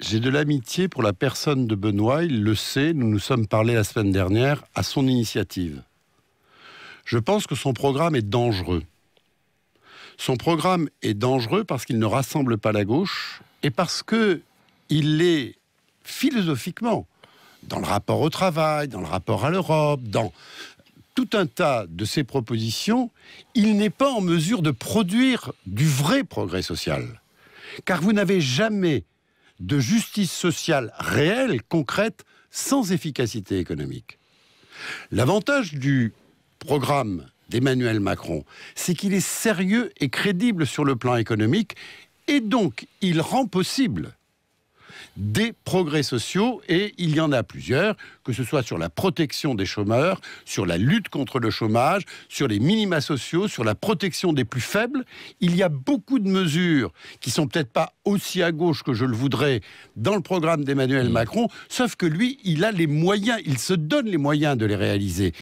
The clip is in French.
J'ai de l'amitié pour la personne de Benoît, il le sait, nous nous sommes parlé la semaine dernière à son initiative. Je pense que son programme est dangereux. Son programme est dangereux parce qu'il ne rassemble pas la gauche et parce qu'il il est philosophiquement dans le rapport au travail, dans le rapport à l'Europe, dans tout un tas de ses propositions, il n'est pas en mesure de produire du vrai progrès social. Car vous n'avez jamais de justice sociale réelle, concrète, sans efficacité économique. L'avantage du programme d'Emmanuel Macron, c'est qu'il est sérieux et crédible sur le plan économique, et donc il rend possible des progrès sociaux, et il y en a plusieurs, que ce soit sur la protection des chômeurs, sur la lutte contre le chômage, sur les minima sociaux, sur la protection des plus faibles. Il y a beaucoup de mesures qui sont peut-être pas aussi à gauche que je le voudrais dans le programme d'Emmanuel mmh. Macron, sauf que lui, il a les moyens, il se donne les moyens de les réaliser.